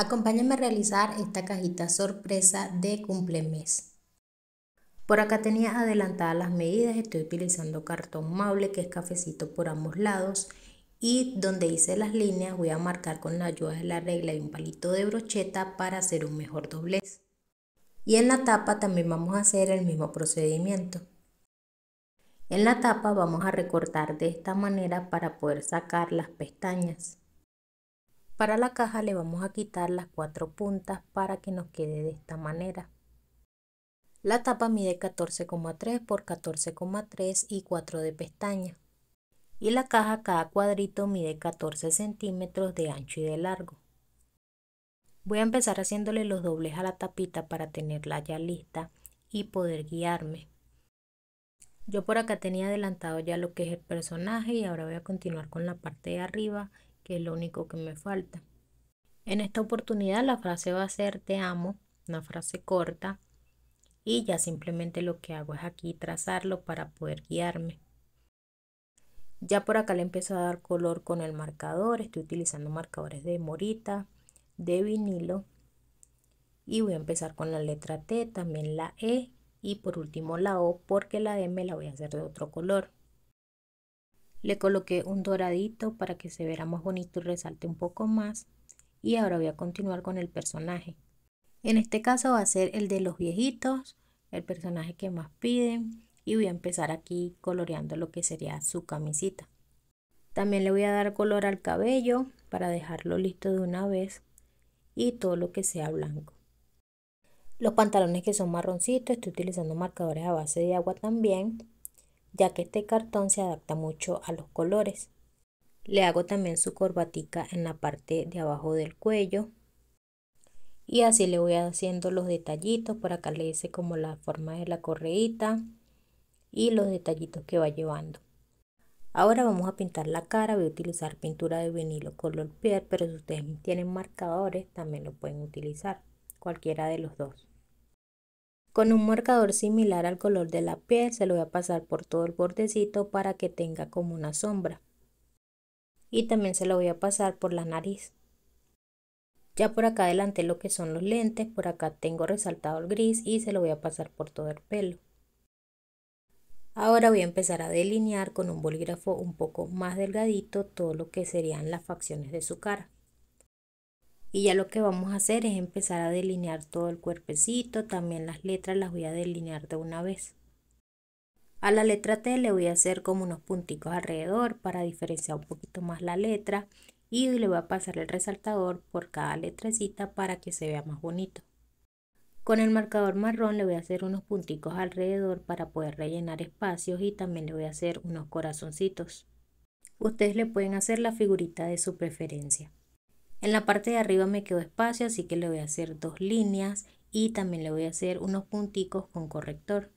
Acompáñame a realizar esta cajita sorpresa de cumplemes. Por acá tenía adelantadas las medidas, estoy utilizando cartón mable que es cafecito por ambos lados y donde hice las líneas voy a marcar con la ayuda de la regla y un palito de brocheta para hacer un mejor doblez. Y en la tapa también vamos a hacer el mismo procedimiento. En la tapa vamos a recortar de esta manera para poder sacar las pestañas. Para la caja le vamos a quitar las cuatro puntas para que nos quede de esta manera. La tapa mide 14,3 por 14,3 y 4 de pestaña. Y la caja cada cuadrito mide 14 centímetros de ancho y de largo. Voy a empezar haciéndole los dobles a la tapita para tenerla ya lista y poder guiarme. Yo por acá tenía adelantado ya lo que es el personaje y ahora voy a continuar con la parte de arriba que es lo único que me falta. En esta oportunidad la frase va a ser te amo, una frase corta, y ya simplemente lo que hago es aquí trazarlo para poder guiarme. Ya por acá le empiezo a dar color con el marcador, estoy utilizando marcadores de morita, de vinilo y voy a empezar con la letra T, también la E y por último la O porque la M la voy a hacer de otro color. Le coloqué un doradito para que se vea más bonito y resalte un poco más. Y ahora voy a continuar con el personaje. En este caso va a ser el de los viejitos, el personaje que más piden. Y voy a empezar aquí coloreando lo que sería su camisita. También le voy a dar color al cabello para dejarlo listo de una vez. Y todo lo que sea blanco. Los pantalones que son marroncitos, estoy utilizando marcadores a base de agua también ya que este cartón se adapta mucho a los colores. Le hago también su corbatica en la parte de abajo del cuello. Y así le voy haciendo los detallitos. Por acá le hice como la forma de la correita y los detallitos que va llevando. Ahora vamos a pintar la cara. Voy a utilizar pintura de vinilo color piel, pero si ustedes tienen marcadores también lo pueden utilizar. Cualquiera de los dos. Con un marcador similar al color de la piel se lo voy a pasar por todo el bordecito para que tenga como una sombra. Y también se lo voy a pasar por la nariz. Ya por acá adelante lo que son los lentes, por acá tengo resaltado el gris y se lo voy a pasar por todo el pelo. Ahora voy a empezar a delinear con un bolígrafo un poco más delgadito todo lo que serían las facciones de su cara y ya lo que vamos a hacer es empezar a delinear todo el cuerpecito, también las letras las voy a delinear de una vez. A la letra T le voy a hacer como unos puntitos alrededor para diferenciar un poquito más la letra y le voy a pasar el resaltador por cada letrecita para que se vea más bonito. Con el marcador marrón le voy a hacer unos punticos alrededor para poder rellenar espacios y también le voy a hacer unos corazoncitos. Ustedes le pueden hacer la figurita de su preferencia. En la parte de arriba me quedó espacio, así que le voy a hacer dos líneas y también le voy a hacer unos punticos con corrector.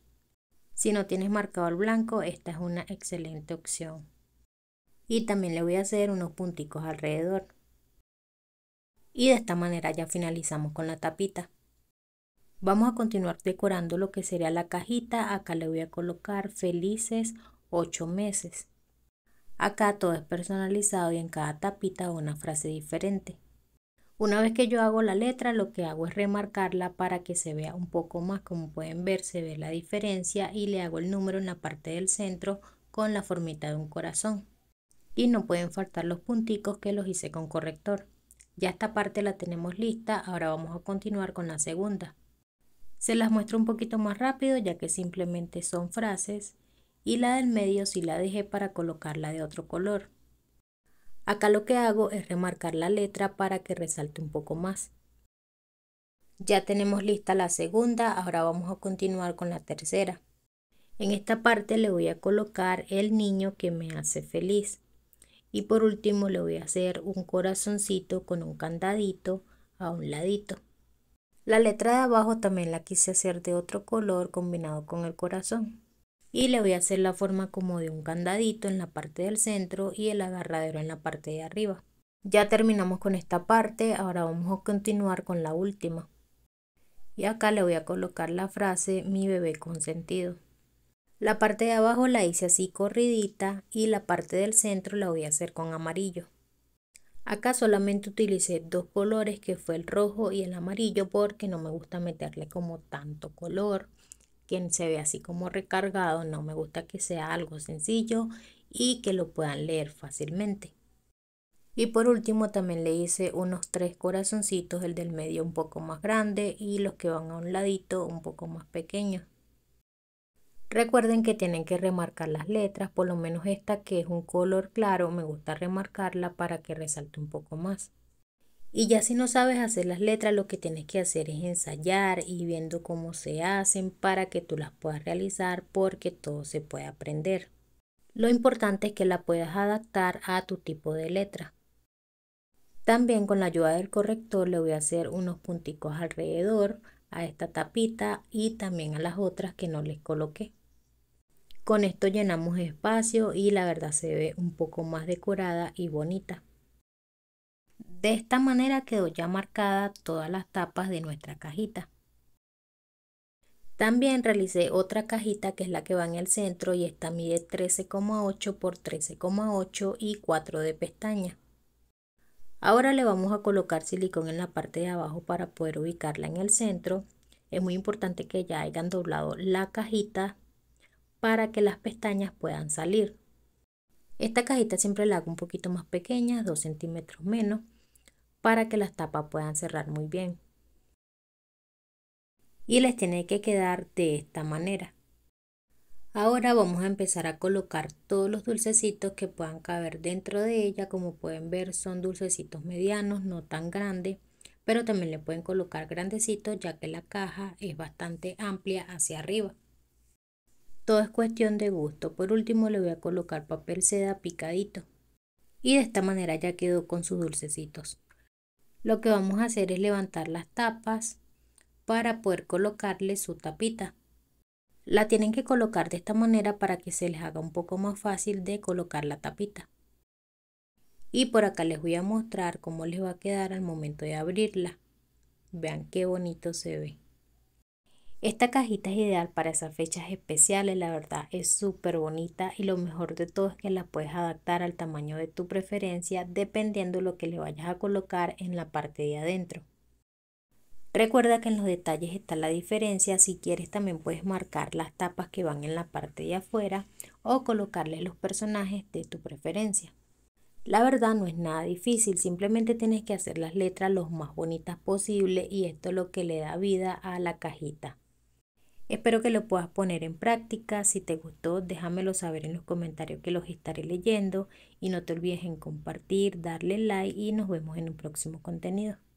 Si no tienes marcador blanco, esta es una excelente opción. Y también le voy a hacer unos punticos alrededor. Y de esta manera ya finalizamos con la tapita. Vamos a continuar decorando lo que sería la cajita. Acá le voy a colocar felices 8 meses. Acá todo es personalizado y en cada tapita una frase diferente. Una vez que yo hago la letra, lo que hago es remarcarla para que se vea un poco más. Como pueden ver, se ve la diferencia y le hago el número en la parte del centro con la formita de un corazón. Y no pueden faltar los punticos que los hice con corrector. Ya esta parte la tenemos lista, ahora vamos a continuar con la segunda. Se las muestro un poquito más rápido ya que simplemente son frases y la del medio sí la dejé para colocarla de otro color. Acá lo que hago es remarcar la letra para que resalte un poco más. Ya tenemos lista la segunda, ahora vamos a continuar con la tercera. En esta parte le voy a colocar el niño que me hace feliz. Y por último le voy a hacer un corazoncito con un candadito a un ladito. La letra de abajo también la quise hacer de otro color combinado con el corazón y le voy a hacer la forma como de un candadito en la parte del centro y el agarradero en la parte de arriba. Ya terminamos con esta parte, ahora vamos a continuar con la última. Y acá le voy a colocar la frase mi bebé consentido. La parte de abajo la hice así corridita y la parte del centro la voy a hacer con amarillo. Acá solamente utilicé dos colores que fue el rojo y el amarillo porque no me gusta meterle como tanto color quien se ve así como recargado, no me gusta que sea algo sencillo y que lo puedan leer fácilmente. Y por último también le hice unos tres corazoncitos, el del medio un poco más grande y los que van a un ladito un poco más pequeños. Recuerden que tienen que remarcar las letras, por lo menos esta que es un color claro, me gusta remarcarla para que resalte un poco más. Y ya si no sabes hacer las letras, lo que tienes que hacer es ensayar y viendo cómo se hacen para que tú las puedas realizar porque todo se puede aprender. Lo importante es que la puedas adaptar a tu tipo de letra. También con la ayuda del corrector le voy a hacer unos punticos alrededor a esta tapita y también a las otras que no les coloqué. Con esto llenamos espacio y la verdad se ve un poco más decorada y bonita. De esta manera quedó ya marcada todas las tapas de nuestra cajita. También realicé otra cajita que es la que va en el centro y esta mide 13,8 por 13,8 y 4 de pestaña. Ahora le vamos a colocar silicón en la parte de abajo para poder ubicarla en el centro. Es muy importante que ya hayan doblado la cajita para que las pestañas puedan salir. Esta cajita siempre la hago un poquito más pequeña, 2 centímetros menos para que las tapas puedan cerrar muy bien. Y les tiene que quedar de esta manera. Ahora vamos a empezar a colocar todos los dulcecitos que puedan caber dentro de ella. Como pueden ver son dulcecitos medianos, no tan grandes, pero también le pueden colocar grandecitos ya que la caja es bastante amplia hacia arriba. Todo es cuestión de gusto. Por último le voy a colocar papel seda picadito. Y de esta manera ya quedó con sus dulcecitos lo que vamos a hacer es levantar las tapas para poder colocarle su tapita. La tienen que colocar de esta manera para que se les haga un poco más fácil de colocar la tapita. Y por acá les voy a mostrar cómo les va a quedar al momento de abrirla. Vean qué bonito se ve. Esta cajita es ideal para esas fechas especiales, la verdad es súper bonita y lo mejor de todo es que la puedes adaptar al tamaño de tu preferencia dependiendo lo que le vayas a colocar en la parte de adentro. Recuerda que en los detalles está la diferencia, si quieres también puedes marcar las tapas que van en la parte de afuera o colocarle los personajes de tu preferencia. La verdad no es nada difícil, simplemente tienes que hacer las letras lo más bonitas posible y esto es lo que le da vida a la cajita. Espero que lo puedas poner en práctica. Si te gustó, déjamelo saber en los comentarios que los estaré leyendo. Y no te olvides en compartir, darle like y nos vemos en un próximo contenido.